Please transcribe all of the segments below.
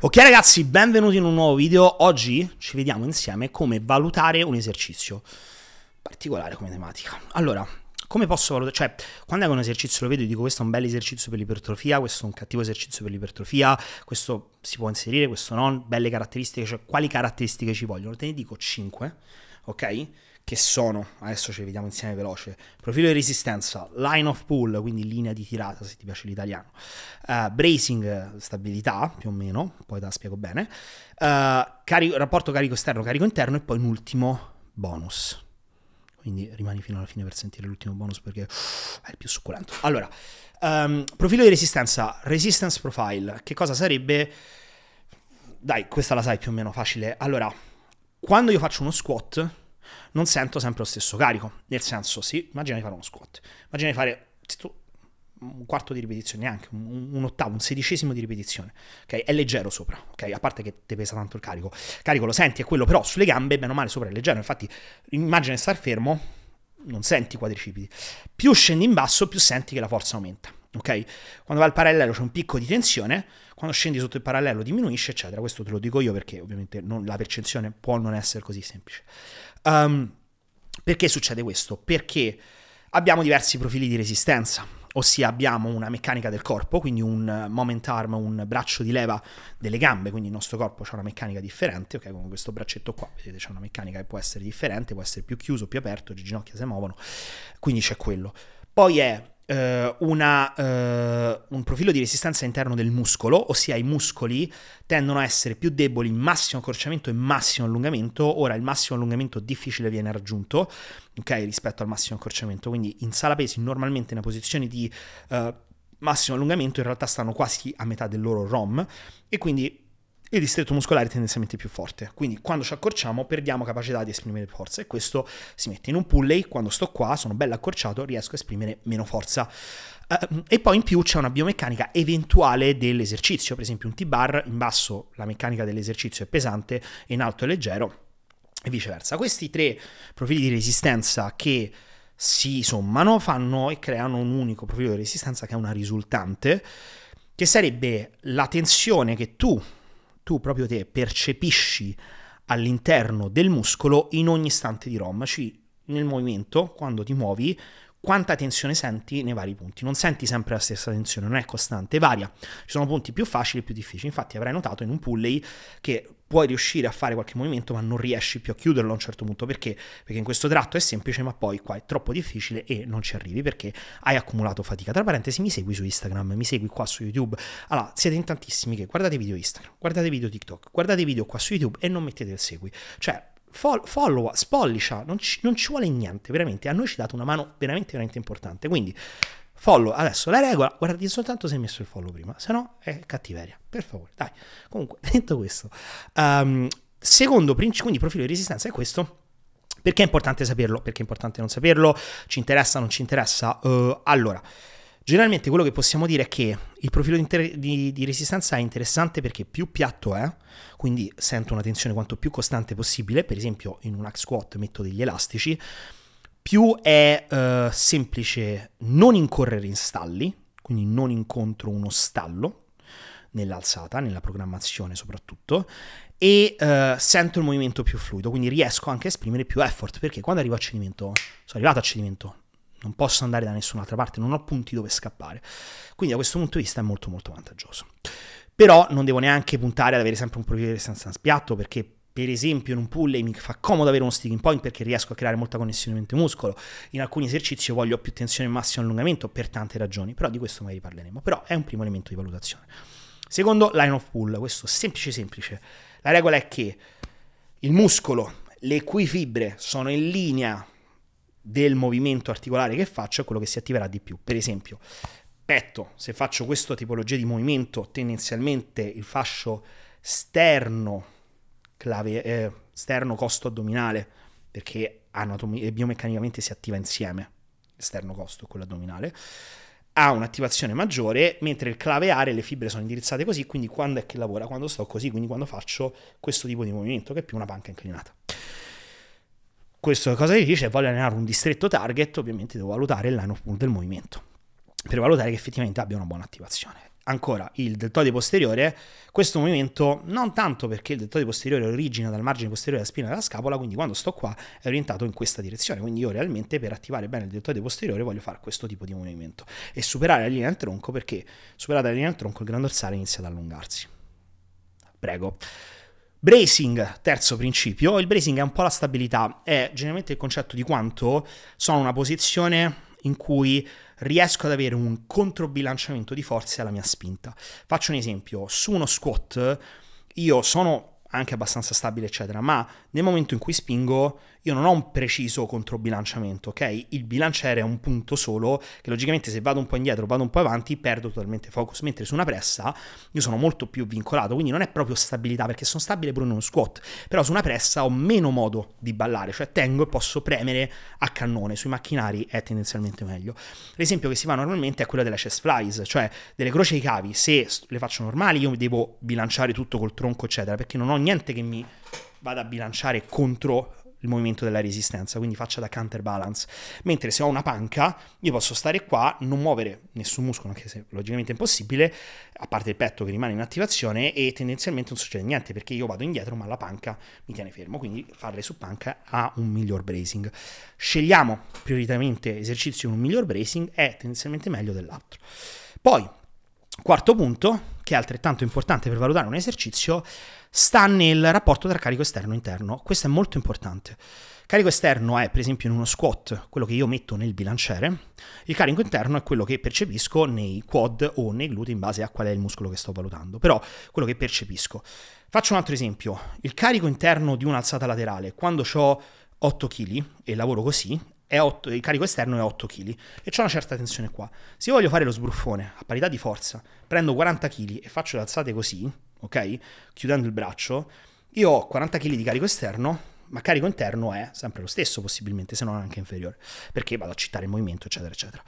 Ok ragazzi, benvenuti in un nuovo video. Oggi ci vediamo insieme come valutare un esercizio particolare come tematica. Allora, come posso valutare? Cioè, quando è un esercizio lo vedo e dico questo è un bel esercizio per l'ipertrofia, questo è un cattivo esercizio per l'ipertrofia, questo si può inserire, questo non, belle caratteristiche, cioè quali caratteristiche ci vogliono? Te ne dico 5, ok? che sono, adesso ci vediamo insieme veloce, profilo di resistenza, line of pull, quindi linea di tirata se ti piace l'italiano, uh, bracing, stabilità più o meno, poi te la spiego bene, uh, carico, rapporto carico esterno, carico interno e poi un ultimo bonus. Quindi rimani fino alla fine per sentire l'ultimo bonus perché è il più succulento. Allora, um, profilo di resistenza, resistance profile, che cosa sarebbe? Dai, questa la sai più o meno facile. Allora, quando io faccio uno squat, non sento sempre lo stesso carico. Nel senso, sì, immagina di fare uno squat, immagina di fare un quarto di ripetizione, neanche un, un, ottavo, un sedicesimo di ripetizione, ok? È leggero sopra, ok? A parte che ti pesa tanto il carico. carico lo senti, è quello, però sulle gambe, meno male, sopra è leggero. Infatti, immagina di star fermo, non senti i quadricipiti. Più scendi in basso, più senti che la forza aumenta ok? Quando va al parallelo c'è un picco di tensione, quando scendi sotto il parallelo diminuisce, eccetera. Questo te lo dico io perché ovviamente non, la percezione può non essere così semplice. Um, perché succede questo? Perché abbiamo diversi profili di resistenza, ossia abbiamo una meccanica del corpo, quindi un moment arm, un braccio di leva delle gambe, quindi il nostro corpo ha una meccanica differente, ok, Con questo braccetto qua, vedete c'è una meccanica che può essere differente, può essere più chiuso, più aperto, le ginocchia si muovono, quindi c'è quello. Poi è eh, una, uh, un profilo di resistenza interno del muscolo, ossia i muscoli tendono a essere più deboli in massimo accorciamento e massimo allungamento. Ora il massimo allungamento difficile viene raggiunto, ok, rispetto al massimo accorciamento. Quindi in sala pesi normalmente in una posizione di uh, massimo allungamento in realtà stanno quasi a metà del loro ROM e quindi il distretto muscolare è tendenzialmente più forte. Quindi quando ci accorciamo perdiamo capacità di esprimere forza e questo si mette in un pulley, quando sto qua, sono bello accorciato, riesco a esprimere meno forza. Uh, e poi in più c'è una biomeccanica eventuale dell'esercizio, per esempio un T-bar, in basso la meccanica dell'esercizio è pesante in alto è leggero e viceversa. Questi tre profili di resistenza che si sommano fanno e creano un unico profilo di resistenza che è una risultante che sarebbe la tensione che tu tu proprio te percepisci all'interno del muscolo in ogni istante di ROM, ci, nel movimento, quando ti muovi, quanta tensione senti nei vari punti. Non senti sempre la stessa tensione, non è costante, varia. Ci sono punti più facili e più difficili. Infatti avrai notato in un pulley che puoi riuscire a fare qualche movimento ma non riesci più a chiuderlo a un certo punto perché? Perché in questo tratto è semplice ma poi qua è troppo difficile e non ci arrivi perché hai accumulato fatica. Tra parentesi mi segui su Instagram, mi segui qua su YouTube. Allora, siete in tantissimi che guardate video Instagram, guardate video TikTok, guardate video qua su YouTube e non mettete il segui. Cioè, follow, followa, spollicia, non ci, non ci vuole niente, veramente. A noi ci date una mano veramente, veramente importante. Quindi, follow adesso la regola guardate soltanto se hai messo il follow prima se no è cattiveria per favore dai comunque detto questo um, secondo principio quindi profilo di resistenza è questo perché è importante saperlo perché è importante non saperlo ci interessa non ci interessa uh, allora Generalmente quello che possiamo dire è che il profilo di, di, di, resistenza è interessante perché più piatto è, quindi sento una tensione quanto più costante possibile, per esempio in un hack squat metto degli elastici, più è eh, semplice non incorrere in stalli, quindi non incontro uno stallo nell'alzata, nella programmazione soprattutto, e uh, sento il movimento più fluido, quindi riesco anche a esprimere più effort, perché quando arrivo a cedimento, sono arrivato a cedimento, non posso andare da nessun'altra parte, non ho punti dove scappare. Quindi da questo punto di vista è molto molto vantaggioso. Però non devo neanche puntare ad avere sempre un profilo senza spiatto perché per esempio in un pull mi fa comodo avere uno sticking point perché riesco a creare molta connessione mente-muscolo, in alcuni esercizi voglio più tensione massima allungamento per tante ragioni, però di questo magari parleremo, però è un primo elemento di valutazione. Secondo, line of pull, questo semplice semplice, la regola è che il muscolo, le cui fibre sono in linea del movimento articolare che faccio è quello che si attiverà di più. Per esempio, petto, se faccio questa tipologia di movimento, tendenzialmente il fascio sterno, clave, eh, sterno costo addominale, perché e biomeccanicamente si attiva insieme, esterno costo e quello addominale, ha un'attivazione maggiore, mentre il claveare le fibre sono indirizzate così, quindi quando è che lavora? Quando sto così, quindi quando faccio questo tipo di movimento, che è più una panca inclinata questo cosa ti dice? Voglio allenare un distretto target, ovviamente devo valutare il line of pull del movimento per valutare che effettivamente abbia una buona attivazione. Ancora il deltoide posteriore, questo movimento non tanto perché il deltoide posteriore origina dal margine posteriore della spina della scapola, quindi quando sto qua è orientato in questa direzione, quindi io realmente per attivare bene il deltoide posteriore voglio fare questo tipo di movimento e superare la linea del tronco perché superata la linea del tronco il gran dorsale inizia ad allungarsi. Prego. Bracing, terzo principio, il bracing è un po' la stabilità, è generalmente il concetto di quanto sono in una posizione in cui riesco ad avere un controbilanciamento di forze alla mia spinta. Faccio un esempio, su uno squat io sono anche abbastanza stabile, eccetera. Ma nel momento in cui spingo, io non ho un preciso controbilanciamento, ok? Il bilanciere è un punto solo, che logicamente se vado un po' indietro, vado un po' avanti, perdo totalmente focus. Mentre su una pressa io sono molto più vincolato, quindi non è proprio stabilità, perché sono stabile pure in uno squat. Però su una pressa ho meno modo di ballare, cioè tengo e posso premere a cannone. Sui macchinari è tendenzialmente meglio. L'esempio che si fa normalmente è quello della chest flies, cioè delle croce ai cavi. Se le faccio normali, io devo bilanciare tutto col tronco, eccetera, perché non ho niente che mi vada a bilanciare contro il movimento della resistenza, quindi faccia da counterbalance. Mentre se ho una panca, io posso stare qua, non muovere nessun muscolo, anche se logicamente è impossibile, a parte il petto che rimane in attivazione e tendenzialmente non succede niente perché io vado indietro ma la panca mi tiene fermo, quindi farle su panca ha un miglior bracing. Scegliamo prioritariamente esercizi con un miglior bracing, è tendenzialmente meglio dell'altro. Poi, quarto punto, che è altrettanto importante per valutare un esercizio, sta nel rapporto tra carico esterno e interno. Questo è molto importante. Carico esterno è, per esempio, in uno squat quello che io metto nel bilanciere, il carico interno è quello che percepisco nei quad o nei glutei in base a qual è il muscolo che sto valutando, però quello che percepisco. Faccio un altro esempio, il carico interno di un'alzata laterale, quando ho 8 kg e lavoro così, 8, il carico esterno è 8 kg e c'è una certa tensione qua. Se io voglio fare lo sbruffone a parità di forza, prendo 40 kg e faccio le alzate così, ok? Chiudendo il braccio, io ho 40 kg di carico esterno, ma carico interno è sempre lo stesso possibilmente, se non anche inferiore, perché vado a citare il movimento, eccetera, eccetera.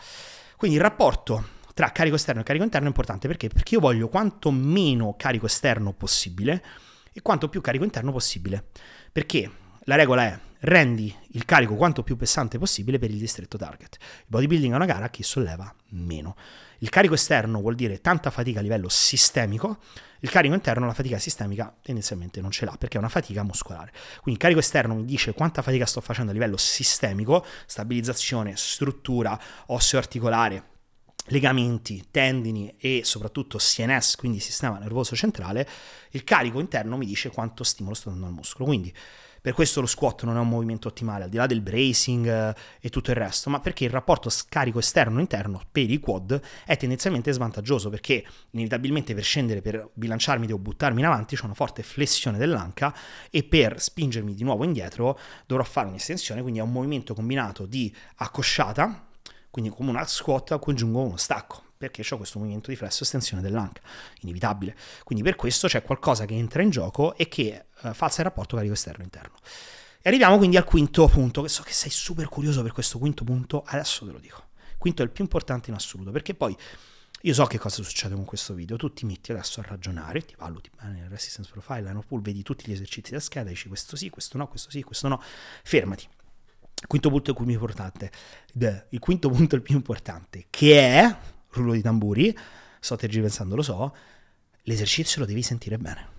Quindi il rapporto tra carico esterno e carico interno è importante perché? Perché io voglio quanto meno carico esterno possibile e quanto più carico interno possibile. Perché la regola è rendi il carico quanto più pesante possibile per il distretto target. Il bodybuilding è una gara che solleva meno. Il carico esterno vuol dire tanta fatica a livello sistemico, il carico interno la fatica sistemica tendenzialmente non ce l'ha perché è una fatica muscolare. Quindi il carico esterno mi dice quanta fatica sto facendo a livello sistemico, stabilizzazione, struttura, osseo articolare, legamenti, tendini e soprattutto CNS, quindi sistema nervoso centrale, il carico interno mi dice quanto stimolo sto dando al muscolo. Quindi per questo lo squat non è un movimento ottimale, al di là del bracing eh, e tutto il resto, ma perché il rapporto scarico esterno-interno per i quad è tendenzialmente svantaggioso, perché inevitabilmente per scendere, per bilanciarmi devo buttarmi in avanti, c'è una forte flessione dell'anca e per spingermi di nuovo indietro dovrò fare un'estensione, quindi è un movimento combinato di accosciata, quindi come una squat congiungo uno stacco perché ho questo movimento di flesso estensione dell'anca, inevitabile. Quindi per questo c'è qualcosa che entra in gioco e che eh, falsa il rapporto carico esterno-interno. E arriviamo quindi al quinto punto, che so che sei super curioso per questo quinto punto, adesso te lo dico. Quinto è il più importante in assoluto, perché poi io so che cosa succede con questo video, tu ti metti adesso a ragionare, ti valuti bene nel resistance profile, line of pull, vedi tutti gli esercizi da scheda, dici questo sì, questo no, questo sì, questo no, fermati. Il quinto punto è il più importante, il quinto punto è il più importante, che è, rullo di tamburi, sto tergiversando, lo so, l'esercizio lo devi sentire bene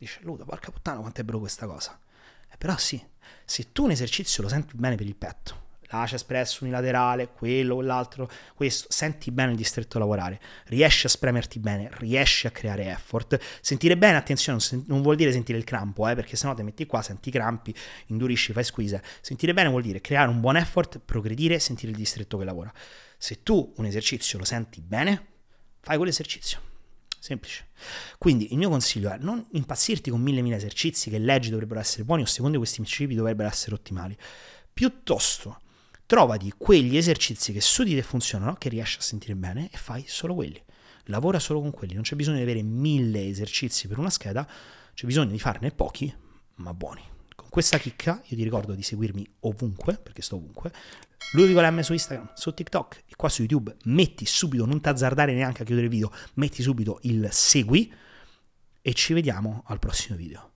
Dice Ludo, porca puttana, quanto è bro questa cosa. Eh, però sì, se tu un esercizio lo senti bene per il petto, l'ace espresso unilaterale, quello, quell'altro, questo, senti bene il distretto lavorare, riesci a spremerti bene, riesci a creare effort, sentire bene, attenzione, non vuol dire sentire il crampo, eh, perché sennò ti metti qua, senti i crampi, indurisci, fai squeeze, sentire bene vuol dire creare un buon effort, progredire, sentire il distretto che lavora, se tu un esercizio lo senti bene, fai quell'esercizio. Semplice. Quindi il mio consiglio è non impazzirti con mille mille esercizi che leggi dovrebbero essere buoni o secondo questi principi dovrebbero essere ottimali. Piuttosto trovati quegli esercizi che su di te funzionano, che riesci a sentire bene e fai solo quelli. Lavora solo con quelli, non c'è bisogno di avere mille esercizi per una scheda, c'è bisogno di farne pochi ma buoni. Con questa chicca io ti ricordo di seguirmi ovunque, perché sto ovunque, Ludovico LM su Instagram, su TikTok e qua su YouTube. Metti subito, non t'azzardare neanche a chiudere il video, metti subito il segui e ci vediamo al prossimo video.